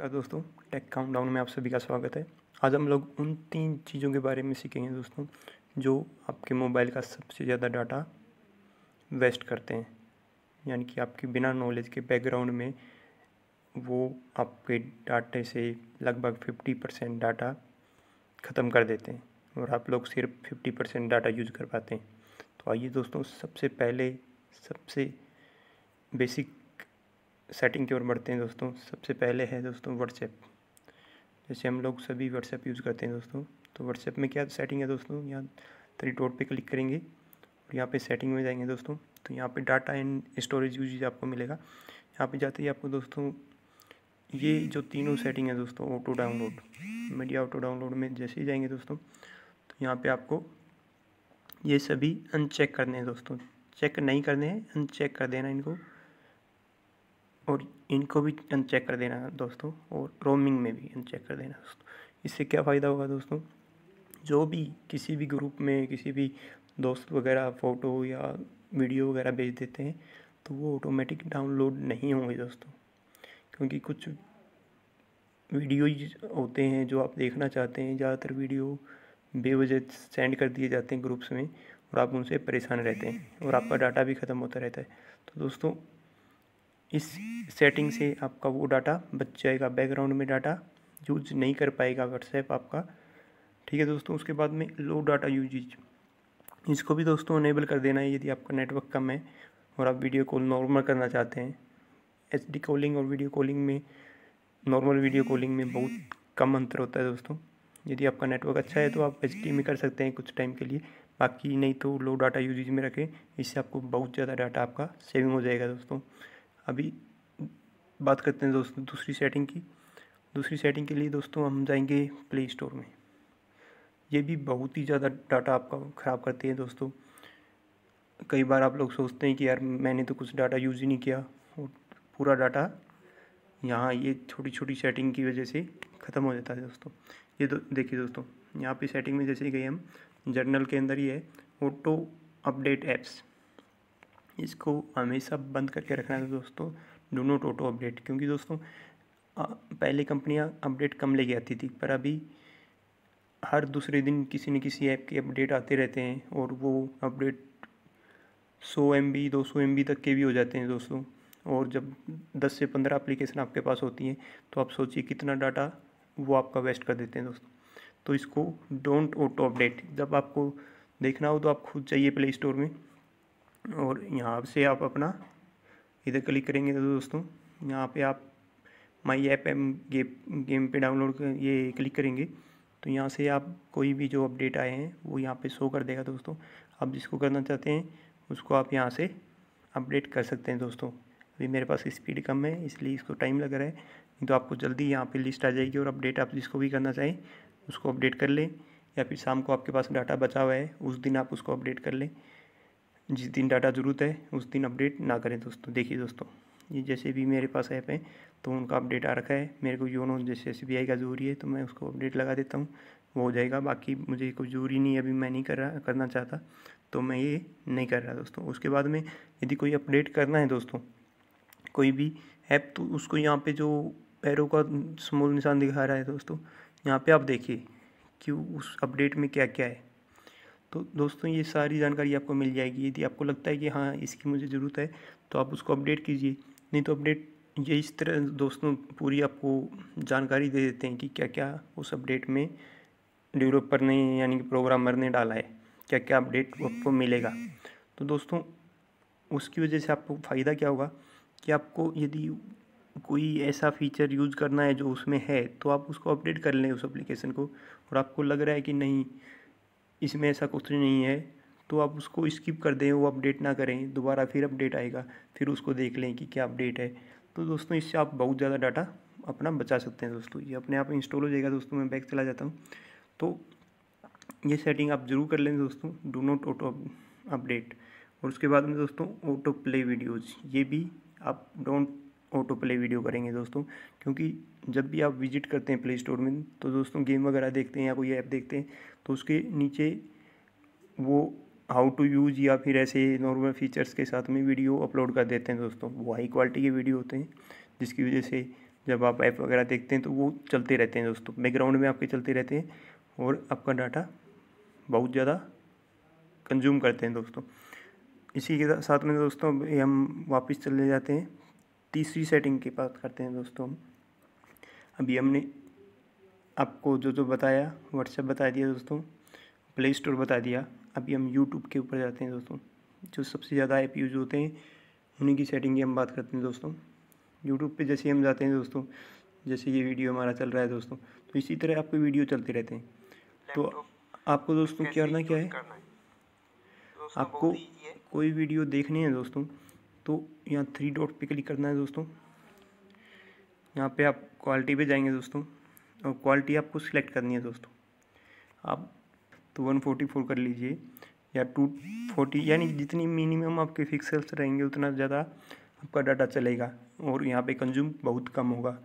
नमस्कार दोस्तों take countdown में आप सभी का स्वागत है आज हम लोग उन तीन चीज़ों के बारे में सीखेंगे दोस्तों जो आपके मोबाइल का सबसे ज़्यादा डाटा वेस्ट करते हैं यानी कि आपके बिना नॉलेज के बैकग्राउंड में वो आपके डाटे से लगभग फिफ्टी परसेंट डाटा ख़त्म कर देते हैं और आप लोग सिर्फ फिफ्टी परसेंट डाटा यूज कर पाते हैं तो आइए दोस्तों सबसे पहले सबसे बेसिक सेटिंग की ओर बढ़ते हैं दोस्तों सबसे पहले है दोस्तों व्हाट्सएप जैसे हम लोग सभी व्हाट्सएप यूज़ करते हैं दोस्तों तो व्हाट्सएप में क्या सेटिंग है दोस्तों यहाँ थ्री डॉट पे क्लिक करेंगे और यहाँ पे सेटिंग में जाएंगे दोस्तों तो यहाँ पे डाटा एंड स्टोरेज यूज आपको मिलेगा यहाँ पे जाते ही आपको दोस्तों ये जो तीनों सेटिंग है दोस्तों auto download media auto download में जैसे ही जाएंगे दोस्तों तो यहाँ पर आपको ये सभी अनचेक करने हैं दोस्तों चेक नहीं करने हैं अनचेक कर देना इनको और इनको भी अनचेक कर देना दोस्तों और रोमिंग में भी अनचेक कर देना दोस्तों इससे क्या फ़ायदा होगा दोस्तों जो भी किसी भी ग्रुप में किसी भी दोस्त वगैरह फ़ोटो या वीडियो वगैरह भेज देते हैं तो वो ऑटोमेटिक डाउनलोड नहीं होंगे दोस्तों क्योंकि कुछ वीडियो होते हैं जो आप देखना चाहते हैं ज़्यादातर वीडियो बेवजह सेंड कर दिए जाते हैं ग्रुप्स में और आप उनसे परेशान रहते हैं और आपका डाटा भी ख़त्म होता रहता है तो दोस्तों इस सेटिंग से आपका वो डाटा बच जाएगा बैकग्राउंड में डाटा यूज नहीं कर पाएगा व्हाट्सएप आपका ठीक है दोस्तों उसके बाद में लो डाटा यूजेज इसको भी दोस्तों अनेबल कर देना है यदि आपका नेटवर्क कम है और आप वीडियो कॉल नॉर्मल करना चाहते हैं एच कॉलिंग और वीडियो कॉलिंग में नॉर्मल वीडियो कॉलिंग में बहुत कम अंतर होता है दोस्तों यदि आपका नेटवर्क अच्छा है तो आप एच में कर सकते हैं कुछ टाइम के लिए बाकी नहीं तो लो डाटा यूजेज में रखें इससे आपको बहुत ज़्यादा डाटा आपका सेविंग हो जाएगा दोस्तों अभी बात करते हैं दोस्तों दूसरी सेटिंग की दूसरी सेटिंग के लिए दोस्तों हम जाएंगे प्ले स्टोर में ये भी बहुत ही ज़्यादा डाटा आपका ख़राब करती है दोस्तों कई बार आप लोग सोचते हैं कि यार मैंने तो कुछ डाटा यूज़ ही नहीं किया और पूरा डाटा यहाँ ये छोटी छोटी सेटिंग की वजह से ख़त्म हो जाता है दोस्तों ये दो, देखिए दोस्तों यहाँ पे सेटिंग में जैसे गए हम जर्नल के अंदर ही है ऑटो अपडेट ऐप्स इसको हमेशा बंद करके रखना है तो दोस्तों डो नोट ऑटो अपडेट क्योंकि दोस्तों पहले कंपनियां अपडेट कम लेके आती थी पर अभी हर दूसरे दिन किसी न किसी ऐप के अपडेट आते रहते हैं और वो अपडेट सौ एम बी दो सौ एम बी तक के भी हो जाते हैं दोस्तों और जब दस से पंद्रह अप्लीकेशन आपके पास होती हैं तो आप सोचिए कितना डाटा वो आपका वेस्ट कर देते हैं दोस्तों तो इसको डोंट ऑटो अपडेट जब आपको देखना हो तो आप खुद जाइए प्ले स्टोर में और यहाँ से आप अपना इधर क्लिक करेंगे तो दोस्तों यहाँ पे आप my app M game game पे डाउनलोड ये क्लिक करेंगे तो यहाँ से आप कोई भी जो अपडेट आए हैं वो यहाँ पे शो कर देगा दोस्तों आप जिसको करना चाहते हैं उसको आप यहाँ से अपडेट कर सकते हैं दोस्तों अभी मेरे पास स्पीड कम है इसलिए इसको टाइम लग रहा है नहीं तो आपको जल्दी यहाँ पे लिस्ट आ जाएगी और अपडेट आप जिसको भी करना चाहें उसको अपडेट कर लें या फिर शाम को आपके पास डाटा बचा हुआ है उस दिन आप उसको अपडेट कर लें जिस दिन डाटा ज़रूरत है उस दिन अपडेट ना करें दोस्तों देखिए दोस्तों ये जैसे भी मेरे पास ऐप है तो उनका अपडेट आ रखा है मेरे को योनो जैसे एस का ज़रूरी है तो मैं उसको अपडेट लगा देता हूँ वो हो जाएगा बाकी मुझे कोई ज़रूरी नहीं अभी मैं नहीं कर रहा करना चाहता तो मैं ये नहीं कर रहा दोस्तों उसके बाद में यदि कोई अपडेट करना है दोस्तों कोई भी ऐप तो उसको यहाँ पे जो पैरों का स्मॉल निशान दिखा रहा है दोस्तों यहाँ पे आप देखिए कि उस अपडेट में क्या क्या है तो दोस्तों ये सारी जानकारी आपको मिल जाएगी यदि आपको लगता है कि हाँ इसकी मुझे ज़रूरत है तो आप उसको अपडेट कीजिए नहीं तो अपडेट ये इस तरह दोस्तों पूरी आपको जानकारी दे देते हैं कि क्या क्या उस अपडेट में डेवलपर ने यानी कि प्रोग्रामर ने डाला है क्या क्या अपडेट आपको मिलेगा तो दोस्तों उसकी वजह से आपको फ़ायदा क्या होगा कि आपको यदि कोई ऐसा फीचर यूज़ करना है जो उसमें है तो आप उसको अपडेट कर लें उस एप्लीकेशन को और आपको लग रहा है कि नहीं इसमें ऐसा कुछ तो नहीं है तो आप उसको स्किप कर दें वो अपडेट ना करें दोबारा फिर अपडेट आएगा फिर उसको देख लें कि क्या अपडेट है तो दोस्तों इससे आप बहुत ज़्यादा डाटा अपना बचा सकते हैं दोस्तों ये अपने आप इंस्टॉल हो जाएगा दोस्तों मैं बैग चला जाता हूँ तो ये सेटिंग आप ज़रूर कर लें दोस्तों डू नॉट ऑटो अपडेट और उसके बाद में दोस्तों ऑटो प्ले वीडियोज़ ये भी आप डोंट ऑटो प्ले वीडियो करेंगे दोस्तों क्योंकि जब भी आप विजिट करते हैं प्ले स्टोर में तो दोस्तों गेम वगैरह देखते हैं या कोई ऐप देखते हैं तो उसके नीचे वो हाउ टू यूज़ या फिर ऐसे नॉर्मल फीचर्स के साथ में वीडियो अपलोड कर देते हैं दोस्तों वो हाई क्वालिटी के वीडियो होते हैं जिसकी वजह से जब आप ऐप वगैरह देखते हैं तो वो चलते रहते हैं दोस्तों बैकग्राउंड में आपके चलते रहते हैं और आपका डाटा बहुत ज़्यादा कंज्यूम करते हैं दोस्तों इसी के साथ में दोस्तों हम वापस चले जाते हैं तीसरी सेटिंग की बात करते हैं दोस्तों हम अभी हमने आपको जो जो बताया व्हाट्सएप बता दिया दोस्तों प्ले स्टोर बता दिया अभी हम यूट्यूब के ऊपर जाते हैं दोस्तों जो सबसे ज़्यादा ऐप यूज होते हैं उन्हीं की सेटिंग की हम बात करते हैं दोस्तों यूट्यूब पे जैसे हम जाते हैं दोस्तों जैसे ये वीडियो हमारा चल रहा है दोस्तों तो इसी तरह आपके वीडियो चलते रहते हैं तो आपको दोस्तों क्या करना क्या है आपको कोई वीडियो देखनी है दोस्तों तो यहाँ थ्री डॉट पे क्लिक करना है दोस्तों यहाँ पे आप क्वालिटी पे जाएंगे दोस्तों और क्वालिटी आपको सिलेक्ट करनी है दोस्तों आप तो वन फोर्टी फोर कर लीजिए या टू फोर्टी यानी जितनी मिनिमम आपके फिक्सल्स रहेंगे उतना ज़्यादा आपका डाटा चलेगा और यहाँ पे कंज्यूम बहुत कम होगा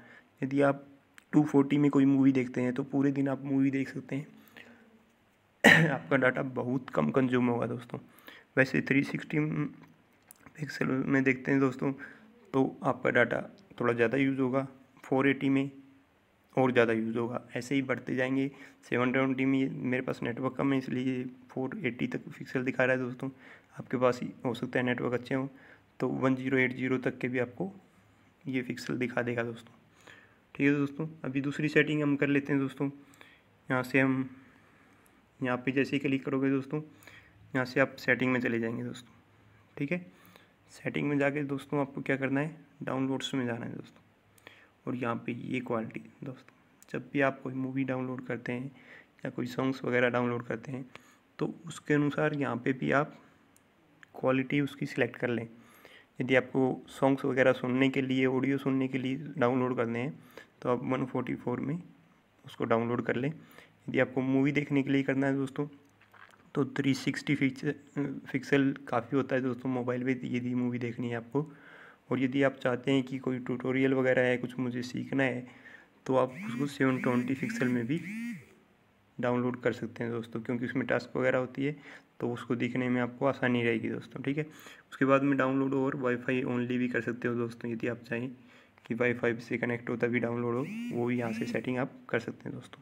यदि आप टू फोर्टी में कोई मूवी देखते हैं तो पूरे दिन आप मूवी देख सकते हैं आपका डाटा बहुत कम कंज्यूम होगा दोस्तों वैसे थ्री सिक्सटी एक्सेल में देखते हैं दोस्तों तो आपका डाटा थोड़ा ज़्यादा यूज़ होगा फोर एटी में और ज़्यादा यूज़ होगा ऐसे ही बढ़ते जाएंगे सेवन ट्वेंटी में मेरे पास नेटवर्क कम है इसलिए फोर एटी तक पिक्सल दिखा रहा है दोस्तों आपके पास ही हो सकता है नेटवर्क अच्छे हों तो वन जीरो एट जीरो तक के भी आपको ये पिक्सल दिखा देगा दोस्तों ठीक है दोस्तों अभी दूसरी सेटिंग हम कर लेते हैं दोस्तों यहाँ से हम यहाँ पर जैसे ही क्लिक करोगे दोस्तों यहाँ से आप सेटिंग में चले जाएंगे दोस्तों ठीक है सेटिंग में जाके दोस्तों आपको क्या करना है डाउनलोड्स में जाना है दोस्तों और यहाँ पे ये क्वालिटी दोस्तों जब भी आप कोई मूवी डाउनलोड करते हैं या कोई सॉन्ग्स वगैरह डाउनलोड करते हैं तो उसके अनुसार यहाँ पे भी आप क्वालिटी उसकी सिलेक्ट कर लें यदि आपको सॉन्ग्स वगैरह सुनने के लिए ऑडियो सुनने के लिए डाउनलोड करने हैं तो आप वन फोर्टी फोर में उसको डाउनलोड कर लें यदि आपको मूवी देखने के लिए करना है दोस्तों तो 360 पिक्सल काफ़ी होता है दोस्तों मोबाइल पे यदि मूवी देखनी है आपको और यदि आप चाहते हैं कि कोई ट्यूटोरियल वगैरह है कुछ मुझे सीखना है तो आप उसको सेवन ट्वेंटी पिक्सल में भी डाउनलोड कर सकते हैं दोस्तों क्योंकि उसमें टास्क वगैरह होती है तो उसको देखने में आपको आसानी रहेगी दोस्तों ठीक है उसके बाद में डाउनलोड और वाईफाई ओनली भी कर सकते हो दोस्तों यदि आप चाहें कि वाईफाई से कनेक्ट होता भी डाउनलोड हो वो भी यहाँ से सेटिंग आप कर सकते हैं दोस्तों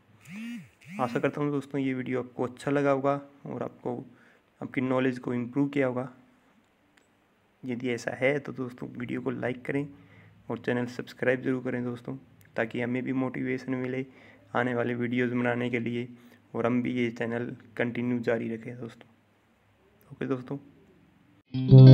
आशा करता हूँ दोस्तों ये वीडियो आपको अच्छा लगा होगा और आपको आपकी नॉलेज को इम्प्रूव किया होगा यदि ऐसा है तो दोस्तों वीडियो को लाइक करें और चैनल सब्सक्राइब ज़रूर करें दोस्तों ताकि हमें भी मोटिवेशन मिले आने वाले वीडियोज़ बनाने के लिए और हम भी ये चैनल कंटिन्यू जारी रखें दोस्तों ओके दोस्तों